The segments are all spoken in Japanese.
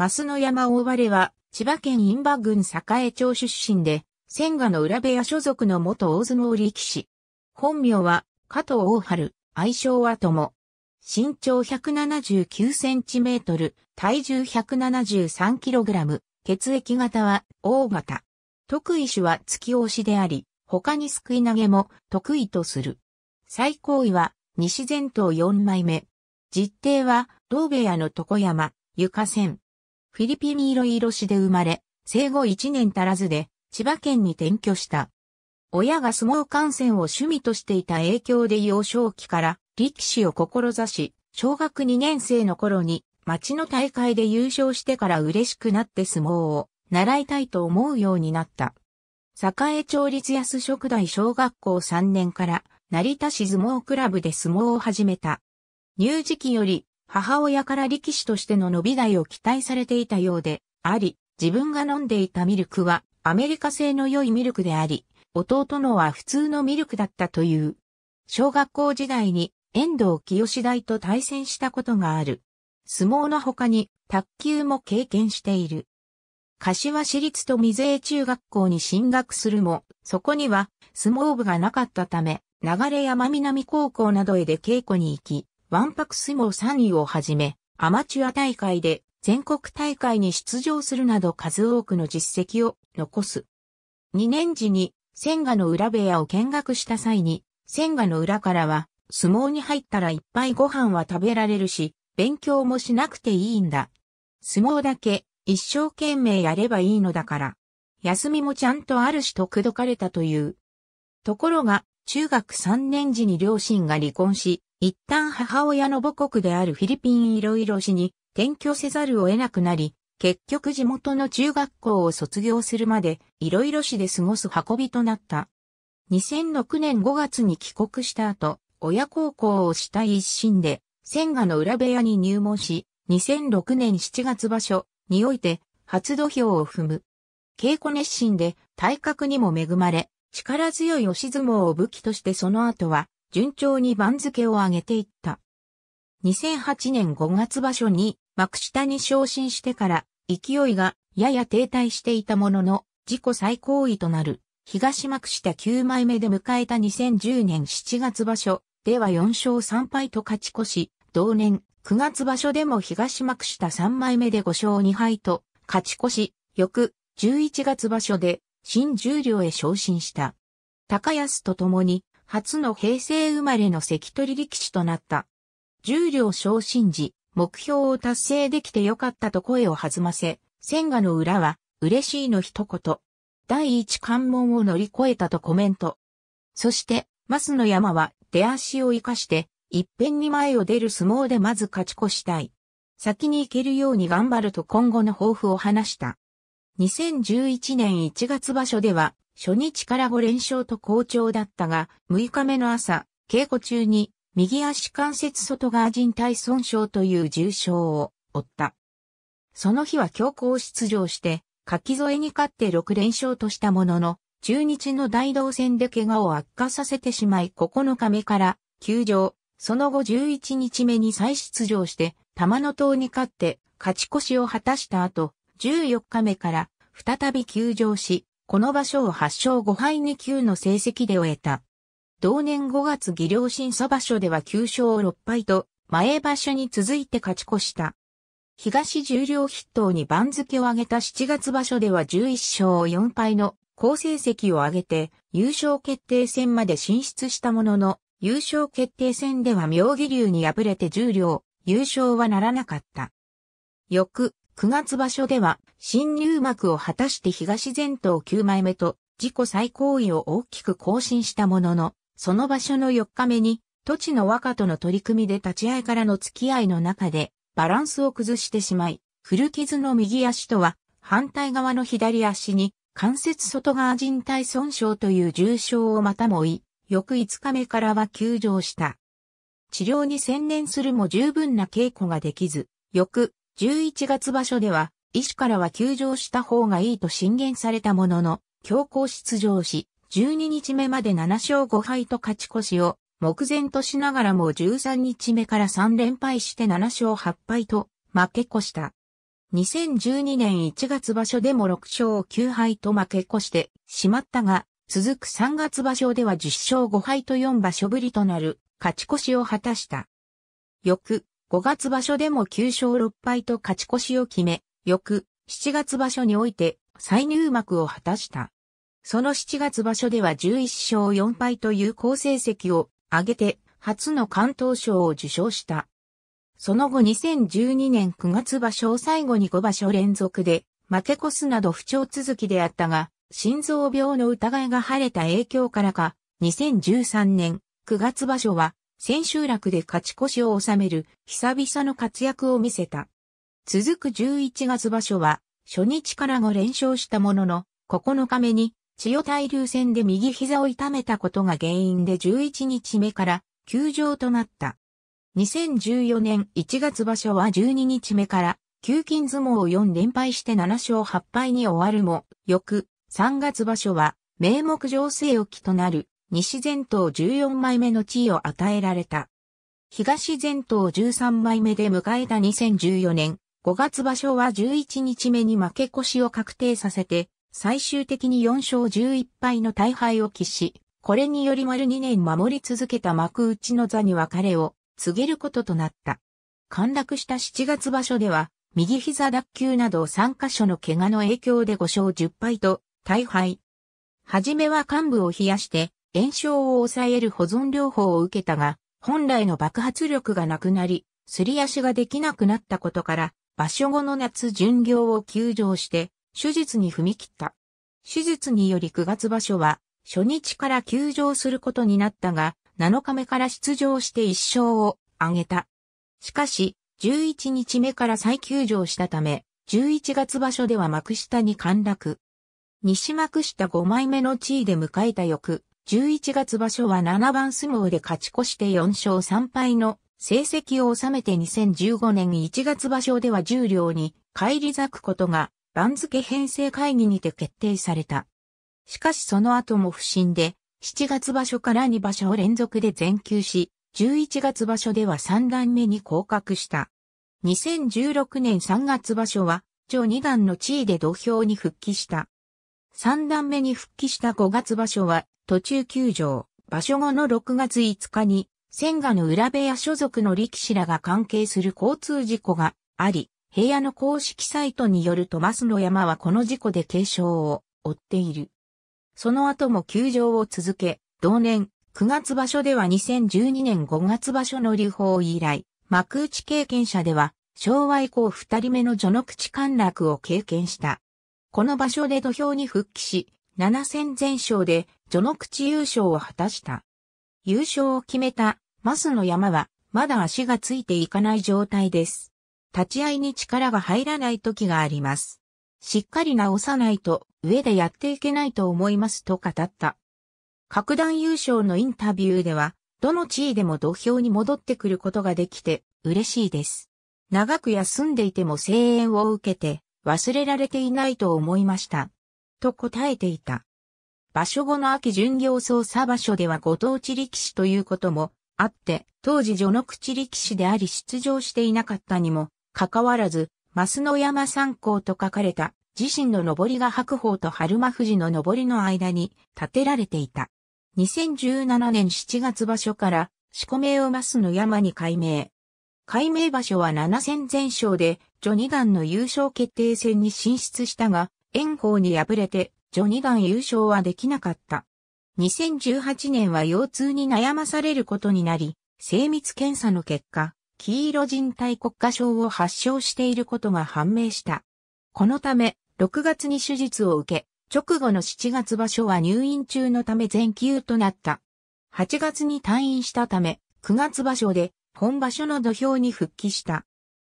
増野山大レは、千葉県印馬郡栄町出身で、千賀の裏部屋所属の元大相撲力士。本名は、加藤大春、愛称は友。身長179センチメートル、体重173キログラム、血液型は、大型。得意種は突き押しであり、他にすくい投げも得意とする。最高位は、西前頭4枚目。実定は、同部屋の床山、床線。フィリピン色色市で生まれ、生後1年足らずで、千葉県に転居した。親が相撲観戦を趣味としていた影響で幼少期から力士を志し、小学2年生の頃に町の大会で優勝してから嬉しくなって相撲を習いたいと思うようになった。栄町立安食大小学校3年から成田市相撲クラブで相撲を始めた。入時期より母親から力士としての伸び台を期待されていたようであり、自分が飲んでいたミルクはアメリカ製の良いミルクであり、弟のは普通のミルクだったという。小学校時代に遠藤清大と対戦したことがある。相撲の他に卓球も経験している。柏市立と水江中学校に進学するも、そこには相撲部がなかったため、流山南高校などへで稽古に行き、ワンパク相撲3位をはじめ、アマチュア大会で全国大会に出場するなど数多くの実績を残す。2年時に千賀の裏部屋を見学した際に、千賀の裏からは、相撲に入ったらいっぱいご飯は食べられるし、勉強もしなくていいんだ。相撲だけ一生懸命やればいいのだから。休みもちゃんとあるしと口説かれたという。ところが、中学3年時に両親が離婚し、一旦母親の母国であるフィリピンいろいろ市に転居せざるを得なくなり、結局地元の中学校を卒業するまでいろいろ市で過ごす運びとなった。2006年5月に帰国した後、親孝行をしたい一心で、千賀の裏部屋に入門し、2006年7月場所において初土俵を踏む。稽古熱心で体格にも恵まれ、力強い押し相撲を武器としてその後は、順調に番付を上げていった。2008年5月場所に幕下に昇進してから勢いがやや停滞していたものの自己最高位となる東幕下9枚目で迎えた2010年7月場所では4勝3敗と勝ち越し同年9月場所でも東幕下3枚目で5勝2敗と勝ち越し翌11月場所で新十両へ昇進した。高安と共に、初の平成生まれの関取力士となった。十両昇進時、目標を達成できてよかったと声を弾ませ、千賀の裏は、嬉しいの一言。第一関門を乗り越えたとコメント。そして、増野山は出足を生かして、一遍に前を出る相撲でまず勝ち越したい。先に行けるように頑張ると今後の抱負を話した。2011年1月場所では、初日から5連勝と好調だったが、6日目の朝、稽古中に、右足関節外側靭帯損傷という重傷を負った。その日は強行出場して、柿添に勝って6連勝としたものの、中日の大道戦で怪我を悪化させてしまい9日目から休場、その後11日目に再出場して、玉の塔に勝って勝ち越しを果たした後、14日目から再び休場し、この場所を8勝5敗2級の成績で終えた。同年5月技量審査場所では9勝6敗と、前場所に続いて勝ち越した。東十両筆頭に番付を上げた7月場所では11勝4敗の好成績を上げて優勝決定戦まで進出したものの、優勝決定戦では妙義龍に敗れて10両、優勝はならなかった。翌、9月場所では、新入幕を果たして東前頭9枚目と、自己最高位を大きく更新したものの、その場所の4日目に、土地の若との取り組みで立ち合いからの付き合いの中で、バランスを崩してしまい、古傷の右足とは、反対側の左足に、関節外側靭帯損傷という重傷をまたもい、翌5日目からは休場した。治療に専念するも十分な稽古ができず、翌11月場所では、医師からは休場した方がいいと進言されたものの、強行出場し、12日目まで7勝5敗と勝ち越しを目前としながらも13日目から3連敗して7勝8敗と負け越した。2012年1月場所でも6勝9敗と負け越してしまったが、続く3月場所では10勝5敗と4場所ぶりとなる勝ち越しを果たした。翌5月場所でも9勝6敗と勝ち越しを決め、翌7月場所において再入幕を果たした。その7月場所では11勝4敗という好成績を上げて初の関東賞を受賞した。その後2012年9月場所を最後に5場所連続で負け越すなど不調続きであったが、心臓病の疑いが晴れた影響からか、2013年9月場所は千秋楽で勝ち越しを収める久々の活躍を見せた。続く11月場所は、初日から5連勝したものの、9日目に、千代大流戦で右膝を痛めたことが原因で11日目から休場となった。2014年1月場所は12日目から、休金相撲を4連敗して7勝8敗に終わるも、翌3月場所は、名目上正置きとなる西前頭14枚目の地位を与えられた。東前頭13枚目で迎えた2014年、5月場所は11日目に負け越しを確定させて、最終的に4勝11敗の大敗を喫し、これにより丸2年守り続けた幕内の座に別れを告げることとなった。陥落した7月場所では、右膝脱臼など3箇所の怪我の影響で5勝10敗と大敗。はじめは幹部を冷やして、炎症を抑える保存療法を受けたが、本来の爆発力がなくなり、すり足ができなくなったことから、場所後の夏巡業を休場して、手術に踏み切った。手術により9月場所は、初日から休場することになったが、7日目から出場して1勝を挙げた。しかし、11日目から再休場したため、11月場所では幕下に陥落。西幕下5枚目の地位で迎えた翌、11月場所は7番相撲で勝ち越して4勝3敗の成績を収めて2015年1月場所では十両に返り咲くことが番付編成会議にて決定された。しかしその後も不振で7月場所から2場所連続で全休し、11月場所では3段目に降格した。2016年3月場所は、上2段の地位で土俵に復帰した。三段目に復帰した5月場所は途中休場、場所後の6月5日に、千賀の裏部屋所属の力士らが関係する交通事故があり、平野の公式サイトによるとマスの山はこの事故で軽傷を負っている。その後も休場を続け、同年9月場所では2012年5月場所の流法以来、幕内経験者では昭和以降二人目の序の口陥落を経験した。この場所で土俵に復帰し、7戦全勝で序の口優勝を果たした。優勝を決めた、マスの山は、まだ足がついていかない状態です。立ち合いに力が入らない時があります。しっかり直さないと、上でやっていけないと思いますと語った。各段優勝のインタビューでは、どの地位でも土俵に戻ってくることができて嬉しいです。長く休んでいても声援を受けて、忘れられていないと思いました。と答えていた。場所後の秋巡業捜査場所ではご当地力士ということもあって、当時序の口力士であり出場していなかったにも、かかわらず、増野山三考と書かれた自身の上りが白鵬と春馬富士の上りの間に建てられていた。2017年7月場所から、四股名を増野山に改名。改名場所は7000前哨で、ジョニガンの優勝決定戦に進出したが、炎鵬に敗れて、ジョニガン優勝はできなかった。2018年は腰痛に悩まされることになり、精密検査の結果、黄色人体国家症を発症していることが判明した。このため、6月に手術を受け、直後の7月場所は入院中のため全休となった。8月に退院したため、9月場所で本場所の土俵に復帰した。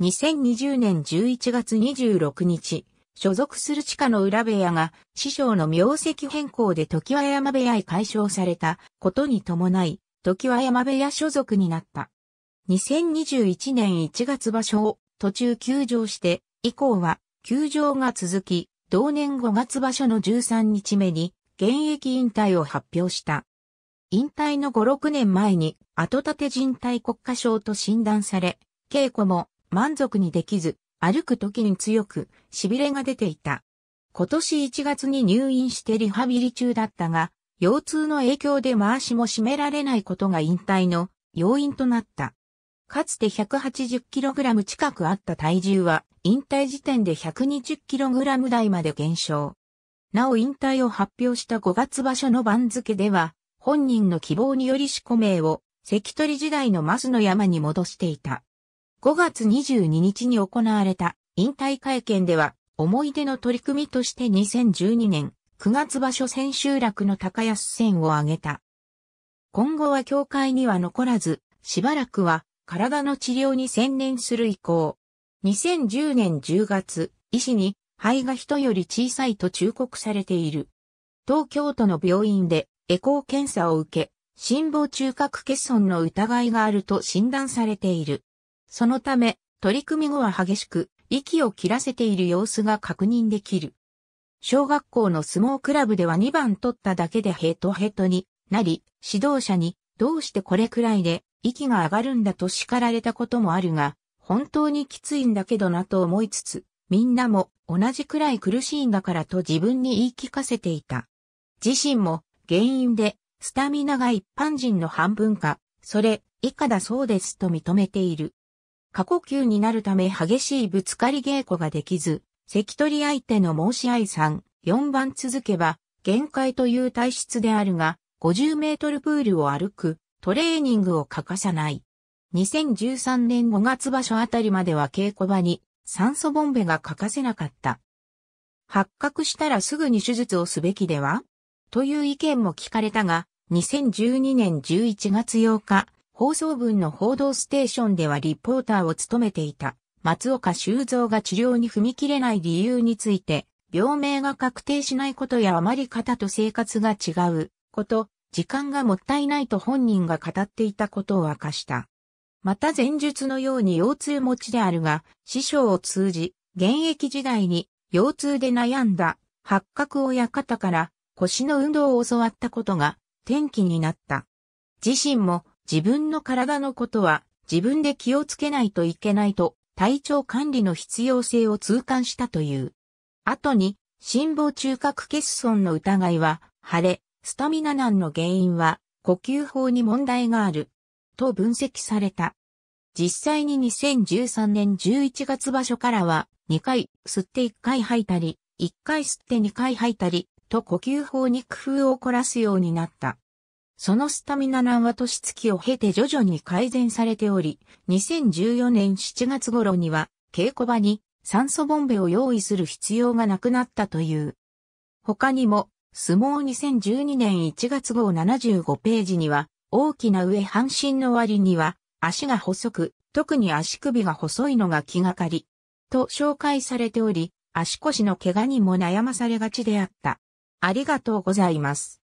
2020年11月26日、所属する地下の裏部屋が師匠の名跡変更で時は山部屋へ解消されたことに伴い、時は山部屋所属になった。2021年1月場所を途中休場して、以降は休場が続き、同年5月場所の13日目に現役引退を発表した。引退の5、6年前に後立て人体国家症と診断され、稽古も満足にできず、歩く時に強く、痺れが出ていた。今年1月に入院してリハビリ中だったが、腰痛の影響で回しも締められないことが引退の要因となった。かつて 180kg 近くあった体重は、引退時点で 120kg 台まで減少。なお引退を発表した5月場所の番付では、本人の希望により四個名を、関取時代の松の山に戻していた。5月22日に行われた引退会見では、思い出の取り組みとして2012年9月場所千秋楽の高安戦を挙げた。今後は協会には残らず、しばらくは体の治療に専念する意向。2010年10月、医師に肺が人より小さいと忠告されている。東京都の病院でエコー検査を受け、心房中隔欠損の疑いがあると診断されている。そのため、取り組み後は激しく、息を切らせている様子が確認できる。小学校の相撲クラブでは2番取っただけでヘトヘトになり、指導者にどうしてこれくらいで息が上がるんだと叱られたこともあるが、本当にきついんだけどなと思いつつ、みんなも同じくらい苦しいんだからと自分に言い聞かせていた。自身も原因でスタミナが一般人の半分か、それ以下だそうですと認めている。過呼吸になるため激しいぶつかり稽古ができず、関取相手の申し合い3、4番続けば、限界という体質であるが、50メートルプールを歩く、トレーニングを欠かさない。2013年5月場所あたりまでは稽古場に酸素ボンベが欠かせなかった。発覚したらすぐに手術をすべきではという意見も聞かれたが、2012年11月8日、放送分の報道ステーションではリポーターを務めていた松岡修造が治療に踏み切れない理由について、病名が確定しないことやあまり方と生活が違うこと、時間がもったいないと本人が語っていたことを明かした。また前述のように腰痛持ちであるが、師匠を通じ、現役時代に腰痛で悩んだ八角親方から腰の運動を教わったことが転機になった。自身も自分の体のことは自分で気をつけないといけないと体調管理の必要性を痛感したという。後に、心房中隔欠損の疑いは、腫れ、スタミナ難の原因は、呼吸法に問題がある、と分析された。実際に2013年11月場所からは、2回吸って1回吐いたり、1回吸って2回吐いたり、と呼吸法に工夫を凝らすようになった。そのスタミナ難は年月を経て徐々に改善されており、2014年7月頃には、稽古場に酸素ボンベを用意する必要がなくなったという。他にも、相撲2012年1月号75ページには、大きな上半身の割には、足が細く、特に足首が細いのが気がかり、と紹介されており、足腰の怪我にも悩まされがちであった。ありがとうございます。